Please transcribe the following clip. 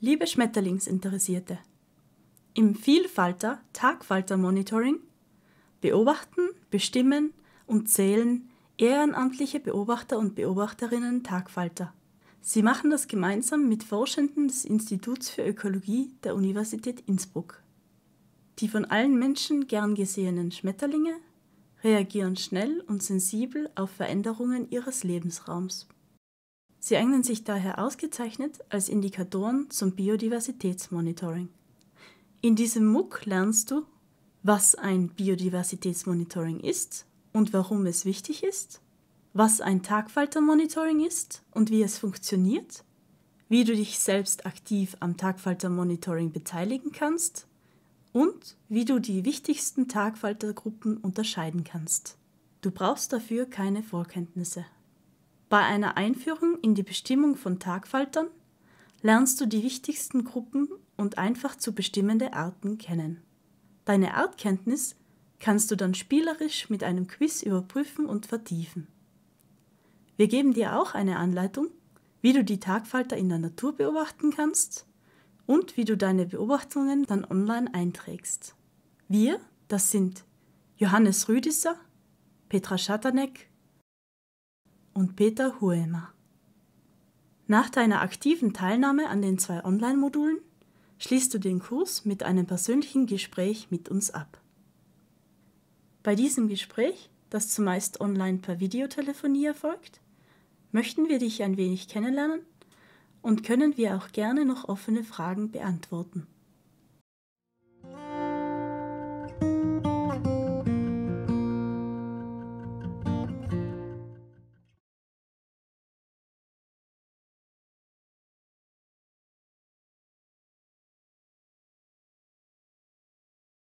Liebe Schmetterlingsinteressierte, im Vielfalter Tagfalter Monitoring beobachten, bestimmen und zählen ehrenamtliche Beobachter und Beobachterinnen Tagfalter. Sie machen das gemeinsam mit Forschenden des Instituts für Ökologie der Universität Innsbruck. Die von allen Menschen gern gesehenen Schmetterlinge reagieren schnell und sensibel auf Veränderungen ihres Lebensraums. Sie eignen sich daher ausgezeichnet als Indikatoren zum Biodiversitätsmonitoring. In diesem MOOC lernst du, was ein Biodiversitätsmonitoring ist und warum es wichtig ist, was ein Tagfaltermonitoring ist und wie es funktioniert, wie du dich selbst aktiv am Tagfaltermonitoring beteiligen kannst und wie du die wichtigsten Tagfaltergruppen unterscheiden kannst. Du brauchst dafür keine Vorkenntnisse. Bei einer Einführung in die Bestimmung von Tagfaltern lernst du die wichtigsten Gruppen und einfach zu bestimmende Arten kennen. Deine Artkenntnis kannst du dann spielerisch mit einem Quiz überprüfen und vertiefen. Wir geben dir auch eine Anleitung, wie du die Tagfalter in der Natur beobachten kannst und wie du deine Beobachtungen dann online einträgst. Wir, das sind Johannes Rüdisser, Petra Schatanek und Peter Huemer. Nach deiner aktiven Teilnahme an den zwei Online-Modulen schließt du den Kurs mit einem persönlichen Gespräch mit uns ab. Bei diesem Gespräch, das zumeist online per Videotelefonie erfolgt, möchten wir dich ein wenig kennenlernen und können wir auch gerne noch offene Fragen beantworten.